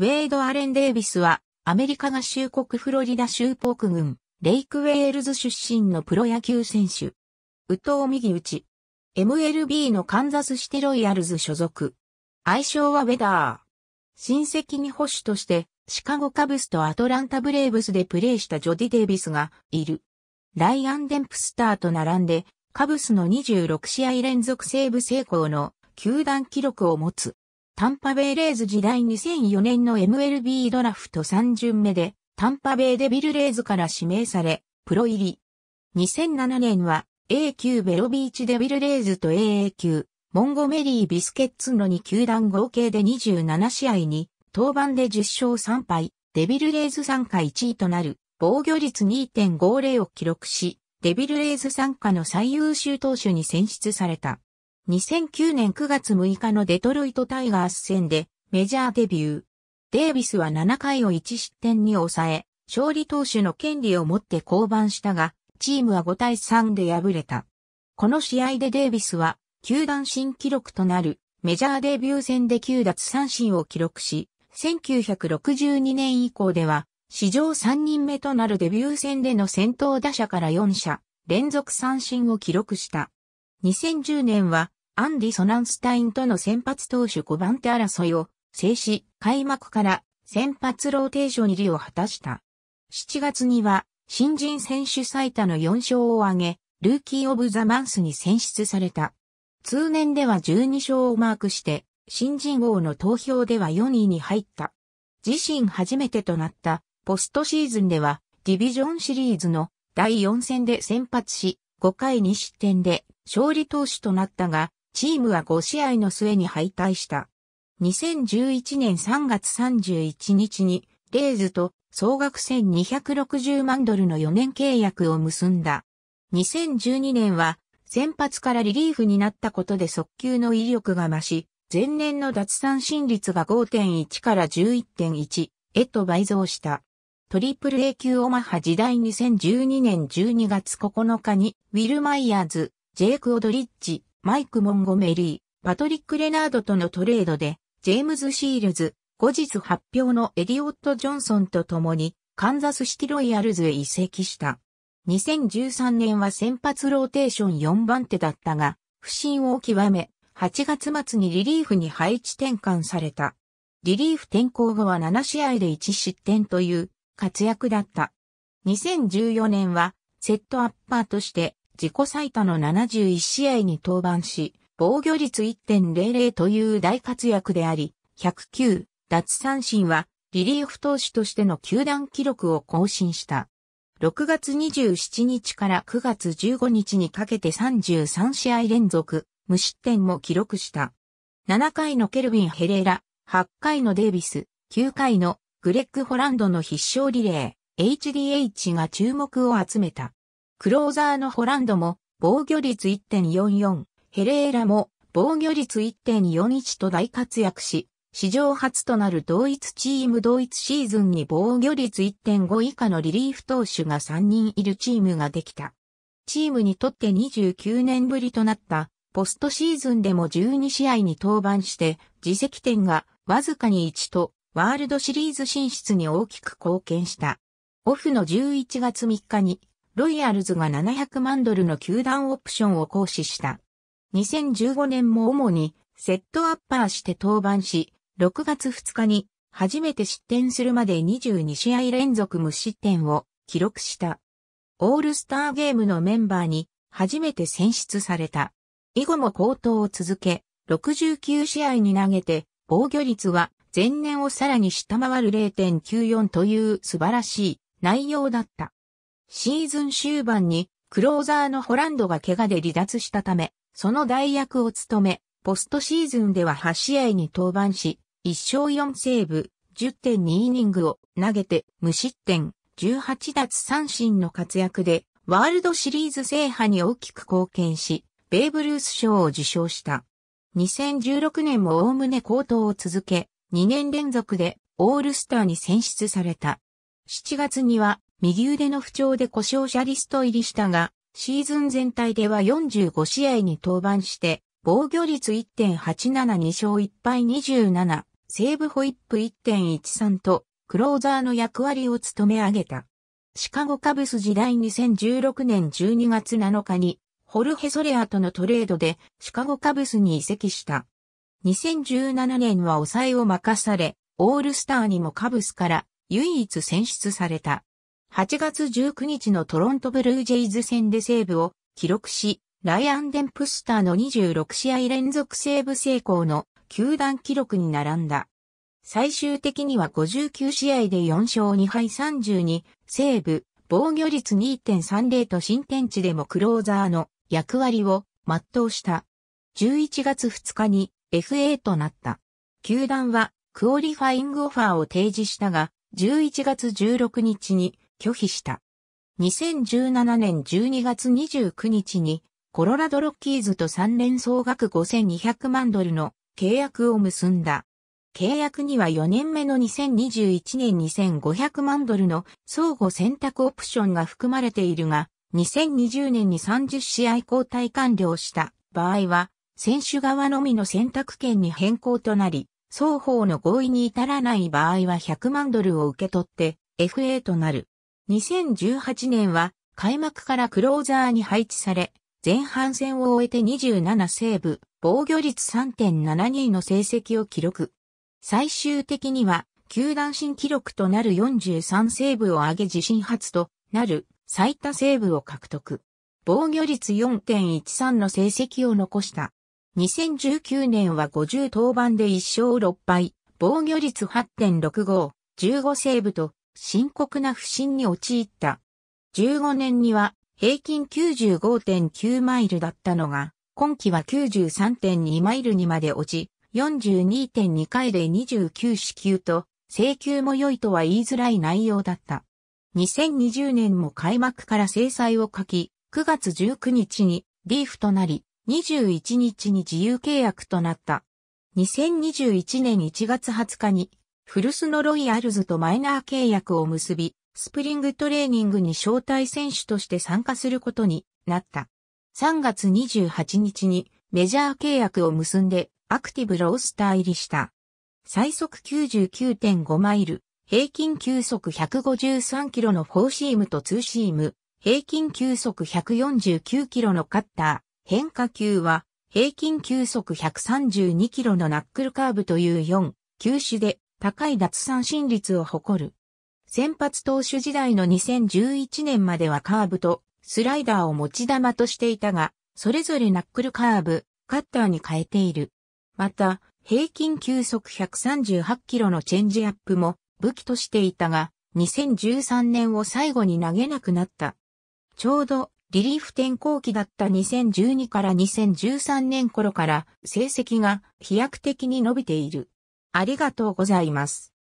ウェイド・アレン・デイビスは、アメリカ合衆国フロリダ州ポーク郡、レイクウェールズ出身のプロ野球選手。宇藤右打ち。MLB のカンザスシテロイヤルズ所属。愛称はウェダー。親戚に保守として、シカゴカブスとアトランタブレーブスでプレーしたジョディ・デイビスがいる。ライアン・デンプスターと並んで、カブスの26試合連続セーブ成功の球団記録を持つ。タンパベイレイズ時代2004年の MLB ドラフト3巡目で、タンパベイデビルレイズから指名され、プロ入り。2007年は A 級ベロビーチデビルレイズと AA 級、モンゴメリービスケッツの2球団合計で27試合に、登板で10勝3敗、デビルレイズ参加1位となる、防御率2.50を記録し、デビルレイズ参加の最優秀投手に選出された。2009年9月6日のデトロイトタイガース戦でメジャーデビュー。デイビスは7回を1失点に抑え、勝利投手の権利を持って降板したが、チームは5対3で敗れた。この試合でデイビスは、球団新記録となるメジャーデビュー戦で9奪三振を記録し、1962年以降では、史上3人目となるデビュー戦での先頭打者から4者、連続三振を記録した。2010年はアンディ・ソナンスタインとの先発投手5番手争いを制し、開幕から先発ローテーション入りを果たした。7月には新人選手最多の4勝を挙げ、ルーキー・オブ・ザ・マンスに選出された。通年では12勝をマークして、新人王の投票では4位に入った。自身初めてとなったポストシーズンではディビジョンシリーズの第4戦で先発し、5回2失点で勝利投手となったが、チームは5試合の末に敗退した。2011年3月31日に、レイズと総額1260万ドルの4年契約を結んだ。2012年は、先発からリリーフになったことで速球の威力が増し、前年の脱三振率が5.1から11.1へと倍増した。トリプル A 級オマハ時代2012年12月9日に、ウィル・マイヤーズ、ジェイク・オドリッジ、マイク・モンゴメリー、パトリック・レナードとのトレードで、ジェームズ・シールズ、後日発表のエディオット・ジョンソンと共に、カンザスシティロイヤルズへ移籍した。2013年は先発ローテーション4番手だったが、不振を極め、8月末にリリーフに配置転換された。リリーフ転向後は7試合で1失点という活躍だった。2014年はセットアッパーとして自己最多の71試合に登板し、防御率1.00という大活躍であり、109奪三振はリリーフ投手としての球団記録を更新した。6月27日から9月15日にかけて33試合連続、無失点も記録した。7回のケルビン・ヘレーラ、8回のデイビス、9回のグレッグ・ホランドの必勝リレー、HDH が注目を集めた。クローザーのホランドも防御率1.44、ヘレーラも防御率1.41と大活躍し、史上初となる同一チーム同一シーズンに防御率1.5以下のリリーフ投手が3人いるチームができた。チームにとって29年ぶりとなったポストシーズンでも12試合に登板して、自責点がわずかに1と、ワールドシリーズ進出に大きく貢献した。オフの11月3日に、ロイヤルズが700万ドルの球団オプションを行使した。2015年も主にセットアッパーして登板し、6月2日に初めて失点するまで22試合連続無失点を記録した。オールスターゲームのメンバーに初めて選出された。以後も高騰を続け、69試合に投げて、防御率は前年をさらに下回る0.94という素晴らしい内容だった。シーズン終盤にクローザーのホランドが怪我で離脱したため、その代役を務め、ポストシーズンでは8試合に登板し、1勝4セーブ、10.2イニングを投げて無失点、18奪三振の活躍で、ワールドシリーズ制覇に大きく貢献し、ベーブ・ルース賞を受賞した。2016年も概ね高騰を続け、2年連続でオールスターに選出された。7月には右腕の不調で故障者リスト入りしたが、シーズン全体では45試合に登板して、防御率1.872勝1敗27、セーブホイップ1.13と、クローザーの役割を務め上げた。シカゴカブス時代2016年12月7日に、ホルヘ・ソレアとのトレードでシカゴカブスに移籍した。2017年は抑えを任され、オールスターにもカブスから唯一選出された。8月19日のトロントブルージェイズ戦でセーブを記録し、ライアン・デンプスターの26試合連続セーブ成功の球団記録に並んだ。最終的には59試合で4勝2敗32、セーブ、防御率2.30と新天地でもクローザーの役割を全うした。11月2日に FA となった。球団はクオリファイングオファーを提示したが、11月16日に拒否した。2017年12月29日に、コロラドロッキーズと3連総額5200万ドルの契約を結んだ。契約には4年目の2021年2500万ドルの相互選択オプションが含まれているが、2020年に30試合交代完了した場合は、選手側のみの選択権に変更となり、双方の合意に至らない場合は100万ドルを受け取って FA となる。2018年は開幕からクローザーに配置され、前半戦を終えて27セーブ、防御率3.72の成績を記録。最終的には、球団新記録となる43セーブを上げ自身初となる最多セーブを獲得。防御率4.13の成績を残した。2019年は50登板で1勝6敗、防御率8.65、15セーブと深刻な不振に陥った。15年には平均95.9マイルだったのが、今季は93.2マイルにまで落ち、42.2回で29支給と、請求も良いとは言いづらい内容だった。2020年も開幕から制裁を書き、9月19日にリーフとなり、21日に自由契約となった。2021年1月20日にフルスのロイヤルズとマイナー契約を結び、スプリングトレーニングに招待選手として参加することになった。3月28日にメジャー契約を結んでアクティブロースター入りした。最速99.5マイル、平均球速153キロのフォーシームとツーシーム、平均球速149キロのカッター、変化球は平均球速132キロのナックルカーブという4、球種で高い脱三振率を誇る。先発投手時代の2011年まではカーブとスライダーを持ち玉としていたが、それぞれナックルカーブ、カッターに変えている。また、平均球速138キロのチェンジアップも武器としていたが、2013年を最後に投げなくなった。ちょうどリリーフ転校期だった2012から2013年頃から成績が飛躍的に伸びている。ありがとうございます。